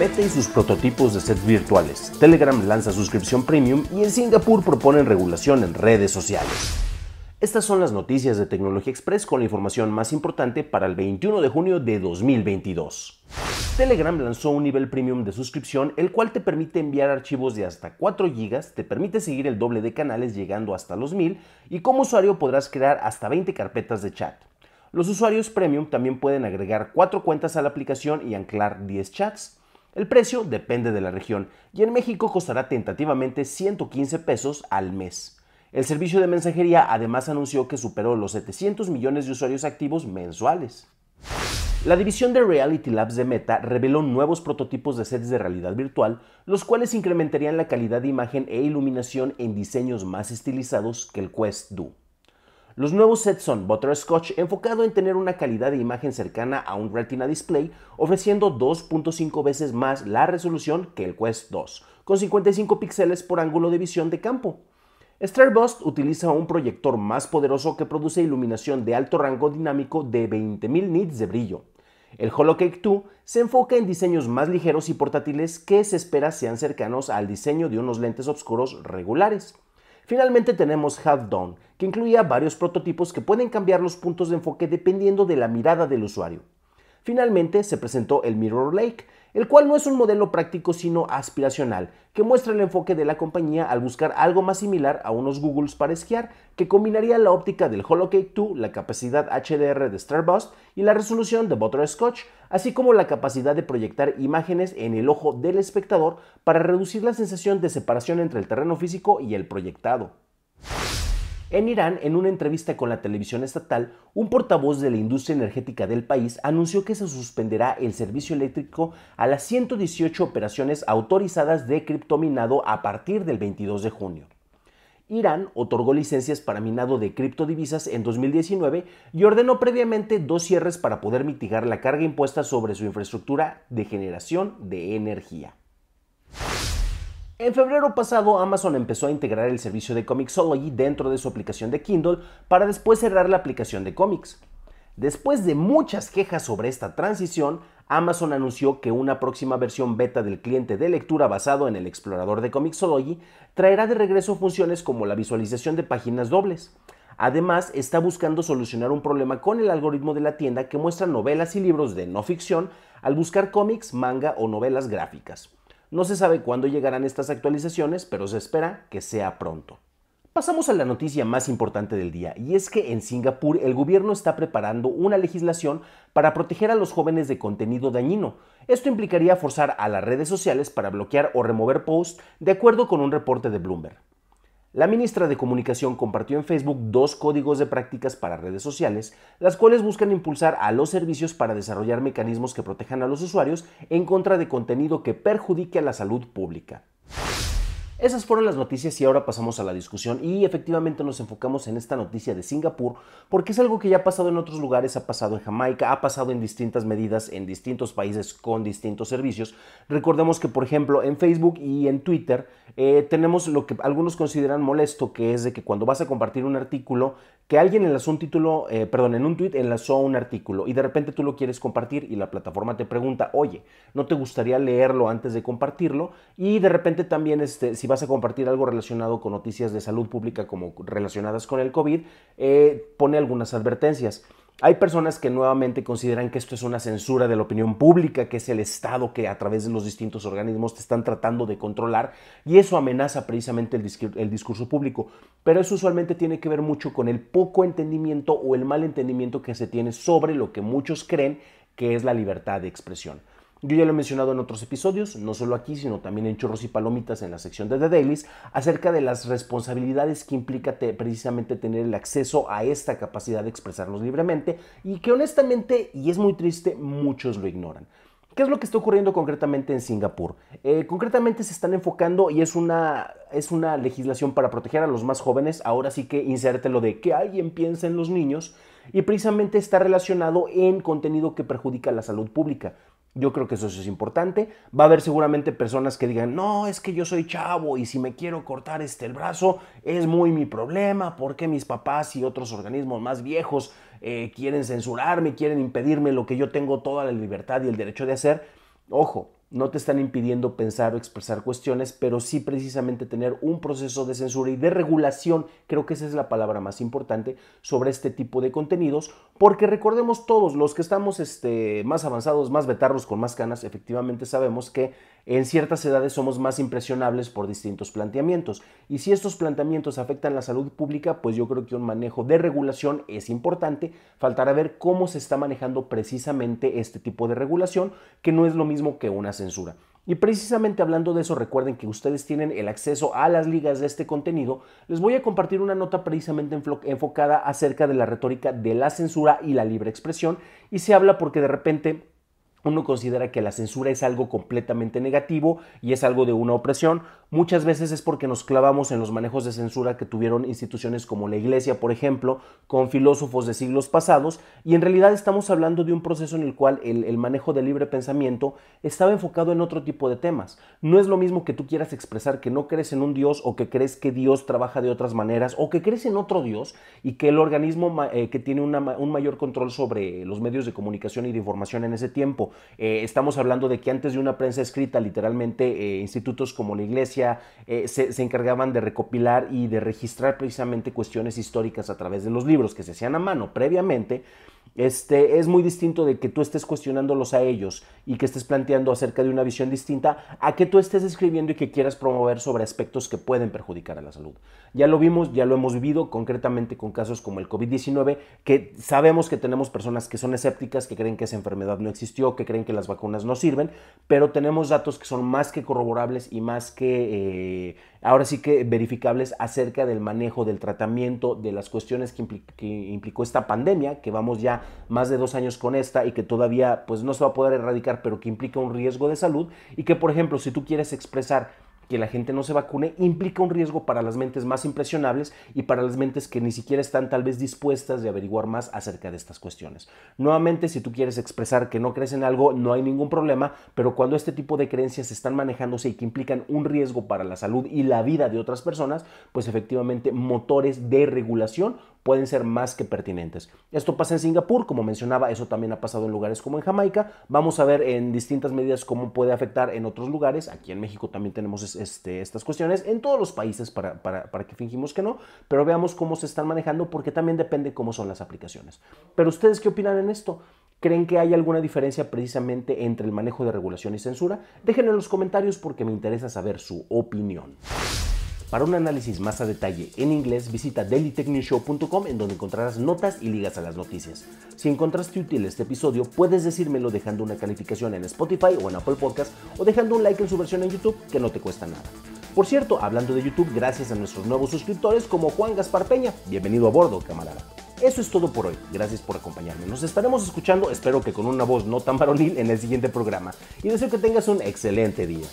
Meta y sus prototipos de sets virtuales, Telegram lanza suscripción premium y en Singapur proponen regulación en redes sociales. Estas son las noticias de Tecnología Express con la información más importante para el 21 de junio de 2022. Telegram lanzó un nivel premium de suscripción, el cual te permite enviar archivos de hasta 4 GB, te permite seguir el doble de canales llegando hasta los 1000 y como usuario podrás crear hasta 20 carpetas de chat. Los usuarios premium también pueden agregar 4 cuentas a la aplicación y anclar 10 chats. El precio depende de la región y en México costará tentativamente 115 pesos al mes. El servicio de mensajería además anunció que superó los 700 millones de usuarios activos mensuales. La división de Reality Labs de Meta reveló nuevos prototipos de sets de realidad virtual, los cuales incrementarían la calidad de imagen e iluminación en diseños más estilizados que el Quest Do. Los nuevos sets son Butterscotch enfocado en tener una calidad de imagen cercana a un Retina Display, ofreciendo 2.5 veces más la resolución que el Quest 2, con 55 píxeles por ángulo de visión de campo. Starburst utiliza un proyector más poderoso que produce iluminación de alto rango dinámico de 20.000 nits de brillo. El Holocake 2 se enfoca en diseños más ligeros y portátiles que se espera sean cercanos al diseño de unos lentes oscuros regulares. Finalmente tenemos Have Done, que incluía varios prototipos que pueden cambiar los puntos de enfoque dependiendo de la mirada del usuario. Finalmente se presentó el Mirror Lake, el cual no es un modelo práctico sino aspiracional, que muestra el enfoque de la compañía al buscar algo más similar a unos Googles para esquiar, que combinaría la óptica del Holocake 2, la capacidad HDR de Starbust y la resolución de Scotch, así como la capacidad de proyectar imágenes en el ojo del espectador para reducir la sensación de separación entre el terreno físico y el proyectado. En Irán, en una entrevista con la televisión estatal, un portavoz de la industria energética del país anunció que se suspenderá el servicio eléctrico a las 118 operaciones autorizadas de criptominado a partir del 22 de junio. Irán otorgó licencias para minado de criptodivisas en 2019 y ordenó previamente dos cierres para poder mitigar la carga impuesta sobre su infraestructura de generación de energía. En febrero pasado, Amazon empezó a integrar el servicio de Comixology dentro de su aplicación de Kindle para después cerrar la aplicación de cómics. Después de muchas quejas sobre esta transición, Amazon anunció que una próxima versión beta del cliente de lectura basado en el explorador de Comixology traerá de regreso funciones como la visualización de páginas dobles. Además, está buscando solucionar un problema con el algoritmo de la tienda que muestra novelas y libros de no ficción al buscar cómics, manga o novelas gráficas. No se sabe cuándo llegarán estas actualizaciones, pero se espera que sea pronto. Pasamos a la noticia más importante del día, y es que en Singapur el gobierno está preparando una legislación para proteger a los jóvenes de contenido dañino. Esto implicaría forzar a las redes sociales para bloquear o remover posts de acuerdo con un reporte de Bloomberg. La ministra de Comunicación compartió en Facebook dos códigos de prácticas para redes sociales, las cuales buscan impulsar a los servicios para desarrollar mecanismos que protejan a los usuarios en contra de contenido que perjudique a la salud pública. Esas fueron las noticias y ahora pasamos a la discusión y efectivamente nos enfocamos en esta noticia de Singapur porque es algo que ya ha pasado en otros lugares, ha pasado en Jamaica, ha pasado en distintas medidas en distintos países con distintos servicios. Recordemos que por ejemplo en Facebook y en Twitter eh, tenemos lo que algunos consideran molesto que es de que cuando vas a compartir un artículo que alguien enlazó un título, eh, perdón, en un tweet enlazó un artículo y de repente tú lo quieres compartir y la plataforma te pregunta, oye, ¿no te gustaría leerlo antes de compartirlo? Y de repente también este, vas a compartir algo relacionado con noticias de salud pública como relacionadas con el COVID, eh, pone algunas advertencias. Hay personas que nuevamente consideran que esto es una censura de la opinión pública, que es el Estado que a través de los distintos organismos te están tratando de controlar y eso amenaza precisamente el, el discurso público. Pero eso usualmente tiene que ver mucho con el poco entendimiento o el mal entendimiento que se tiene sobre lo que muchos creen que es la libertad de expresión. Yo ya lo he mencionado en otros episodios, no solo aquí, sino también en Chorros y Palomitas en la sección de The Dailies, acerca de las responsabilidades que implica precisamente tener el acceso a esta capacidad de expresarnos libremente y que honestamente, y es muy triste, muchos lo ignoran. ¿Qué es lo que está ocurriendo concretamente en Singapur? Eh, concretamente se están enfocando y es una, es una legislación para proteger a los más jóvenes. Ahora sí que insértelo lo de que alguien piensa en los niños y precisamente está relacionado en contenido que perjudica la salud pública. Yo creo que eso es importante. Va a haber seguramente personas que digan, no, es que yo soy chavo y si me quiero cortar este el brazo es muy mi problema, porque mis papás y otros organismos más viejos eh, quieren censurarme, quieren impedirme lo que yo tengo toda la libertad y el derecho de hacer. Ojo, no te están impidiendo pensar o expresar cuestiones, pero sí precisamente tener un proceso de censura y de regulación, creo que esa es la palabra más importante, sobre este tipo de contenidos, porque recordemos todos los que estamos este, más avanzados, más betarros, con más canas, efectivamente sabemos que en ciertas edades somos más impresionables por distintos planteamientos. Y si estos planteamientos afectan la salud pública, pues yo creo que un manejo de regulación es importante. Faltará ver cómo se está manejando precisamente este tipo de regulación, que no es lo mismo que una censura. Y precisamente hablando de eso, recuerden que ustedes tienen el acceso a las ligas de este contenido. Les voy a compartir una nota precisamente enfocada acerca de la retórica de la censura y la libre expresión. Y se habla porque de repente uno considera que la censura es algo completamente negativo y es algo de una opresión. Muchas veces es porque nos clavamos en los manejos de censura que tuvieron instituciones como la Iglesia, por ejemplo, con filósofos de siglos pasados, y en realidad estamos hablando de un proceso en el cual el, manejo del libre pensamiento estaba enfocado en otro tipo de temas. No es lo mismo que tú quieras expresar que no crees en un Dios o que crees que Dios trabaja de otras maneras o que crees en otro Dios y que el organismo eh, que tiene un mayor control sobre los medios de comunicación y de información en ese tiempo eh, estamos hablando de que antes de una prensa escrita, literalmente eh, institutos como la Iglesia eh, se, se, encargaban de recopilar y de registrar precisamente cuestiones históricas a través de los libros que se hacían a mano previamente este, es muy distinto de que tú estés cuestionándolos a ellos y que estés planteando acerca de una visión distinta a que tú estés escribiendo y que quieras promover sobre aspectos que pueden perjudicar a la salud. Ya lo vimos, ya lo hemos vivido concretamente con casos como el COVID-19, que sabemos que tenemos personas que son escépticas, que creen que esa enfermedad no existió, que creen que las vacunas no sirven, pero tenemos datos que son más que corroborables y más que, eh, ahora sí que verificables acerca del manejo, del tratamiento, de las cuestiones que implicó esta pandemia, que vamos ya más de dos años con esta y que todavía pues no se va a poder erradicar, pero que implica un riesgo de salud y que por ejemplo si tú quieres expresar que la gente no se vacune implica un riesgo para las mentes más impresionables y para las mentes que ni siquiera están tal vez dispuestas de averiguar más acerca de estas cuestiones. Nuevamente, si tú quieres expresar que no crees en algo, no hay ningún problema, pero cuando este tipo de creencias están manejándose y que implican un riesgo para la salud y la vida de otras personas, pues efectivamente motores de regulación pueden ser más que pertinentes. Esto pasa en Singapur, como mencionaba, eso también ha pasado en lugares como en Jamaica. Vamos a ver en distintas medidas cómo puede afectar en otros lugares. Aquí en México también tenemos este, estas cuestiones, en todos los países para, para que fingimos que no, pero veamos cómo se están manejando porque también depende cómo son las aplicaciones. Pero ustedes, ¿qué opinan en esto? ¿Creen que hay alguna diferencia precisamente entre el manejo de regulación y censura? Déjenlo en los comentarios porque me interesa saber su opinión. Para un análisis más a detalle en inglés, visita dailytechnewshow.com en donde encontrarás notas y ligas a las noticias. Si encontraste útil este episodio, puedes decírmelo dejando una calificación en Spotify o en Apple Podcast o dejando un like en su versión en YouTube que no te cuesta nada. Por cierto, hablando de YouTube, gracias a nuestros nuevos suscriptores como Juan Gaspar Peña, bienvenido a bordo, camarada. Eso es todo por hoy. Gracias por acompañarme. Nos estaremos escuchando, espero que con una voz no tan varonil, en el siguiente programa. Y deseo que tengas un excelente día.